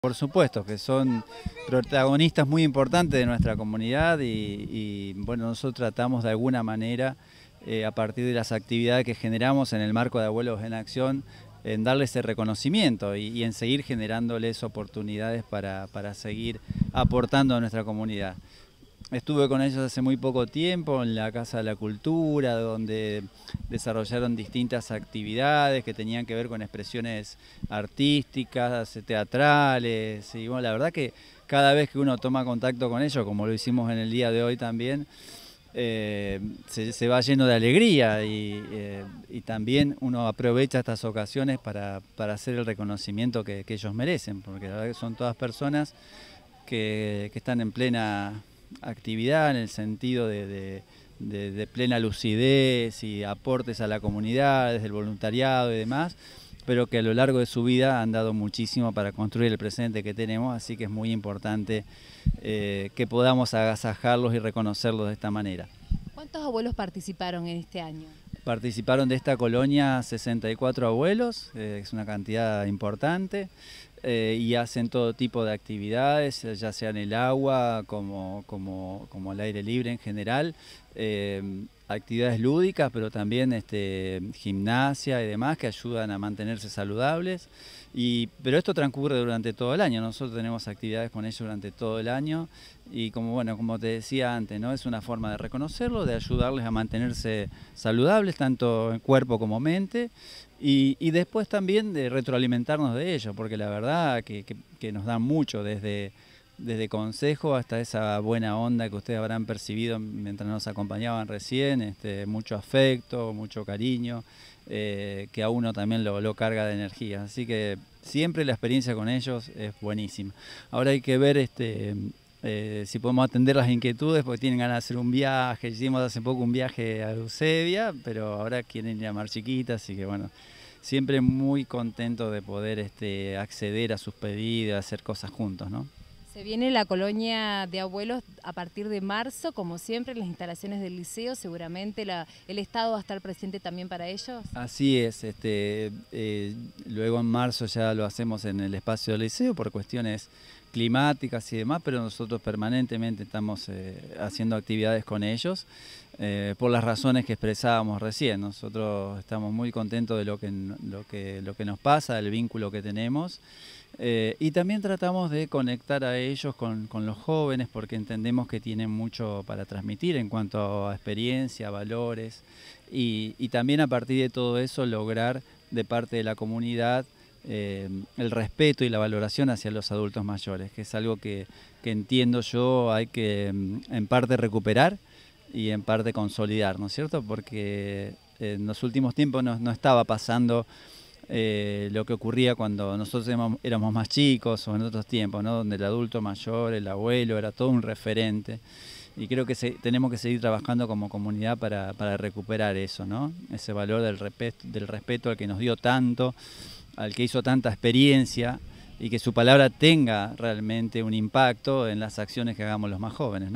Por supuesto que son protagonistas muy importantes de nuestra comunidad y, bueno, nosotros tratamos de alguna manera, eh, a partir de las actividades que generamos en el marco de Abuelos en Acción, en darles ese reconocimiento y, en seguir generándoles oportunidades para seguir aportando a nuestra comunidad. Estuve con ellos hace muy poco tiempo en la Casa de la Cultura, donde desarrollaron distintas actividades que tenían que ver con expresiones artísticas, teatrales. Y bueno, la verdad que cada vez que uno toma contacto con ellos, como lo hicimos en el día de hoy también, eh, se, va lleno de alegría eh, y, también uno aprovecha estas ocasiones para, hacer el reconocimiento que, ellos merecen, porque la verdad que son todas personas que están en plena actividad en el sentido de, de, plena lucidez y aportes a la comunidad, desde el voluntariado y demás, pero que a lo largo de su vida han dado muchísimo para construir el presente que tenemos, así que es muy importante eh, que podamos agasajarlos y reconocerlos de esta manera. ¿Cuántos abuelos participaron en este año? Participaron de esta colonia 64 abuelos, eh, es una cantidad importante. Eh, y hacen todo tipo de actividades, ya sea en el agua como, el aire libre en general, em, actividades lúdicas, pero también este, gimnasia y demás que ayudan a mantenerse saludables. pero esto transcurre durante todo el año, nosotros tenemos actividades con ellos durante todo el año y como bueno, como te decía antes, ¿no? es una forma de reconocerlo, de ayudarles a mantenerse saludables, tanto en cuerpo como mente, y, después también de retroalimentarnos de ellos, porque la verdad que, nos dan mucho desde, desde consejo hasta esa buena onda que ustedes habrán percibido mientras nos acompañaban recién, este, mucho afecto, mucho cariño, eh, que a uno también lo, lo, carga de energía. Así que siempre la experiencia con ellos es buenísima. Ahora hay que ver este, eh, si podemos atender las inquietudes, porque tienen ganas de hacer un viaje. Hicimos hace poco un viaje a Eusebia, pero ahora quieren ir a Mar Chiquita, así que bueno, siempre muy contento de poder este, acceder a sus pedidos, hacer cosas juntos, ¿no? Se viene la colonia de abuelos a partir de marzo, como siempre, en las instalaciones del liceo, seguramente el Estado va a estar presente también para ellos. Así es, este, eh, luego en marzo ya lo hacemos en el espacio del liceo por cuestiones climáticas y demás, pero nosotros permanentemente estamos eh, haciendo actividades con ellos eh, por las razones que expresábamos recién. Nosotros estamos muy contentos de lo que, lo que, lo que nos pasa, del vínculo que tenemos. Eh, y también tratamos de conectar a ellos con, con, los jóvenes porque entendemos que tienen mucho para transmitir en cuanto a experiencia, valores y, y también a partir de todo eso lograr de parte de la comunidad eh, el respeto y la valoración hacia los adultos mayores, que es algo que, entiendo yo hay que mm, en parte recuperar y en parte consolidar, ¿no es cierto? Porque eh, en los últimos tiempos no, estaba pasando eh, lo que ocurría cuando nosotros éramos, más chicos o en otros tiempos, ¿no? Donde el adulto mayor, el abuelo, era todo un referente. Y creo que tenemos que seguir trabajando como comunidad para, recuperar eso, ¿no? Ese valor del, del respeto al que nos dio tanto, al que hizo tanta experiencia y que su palabra tenga realmente un impacto en las acciones que hagamos los más jóvenes,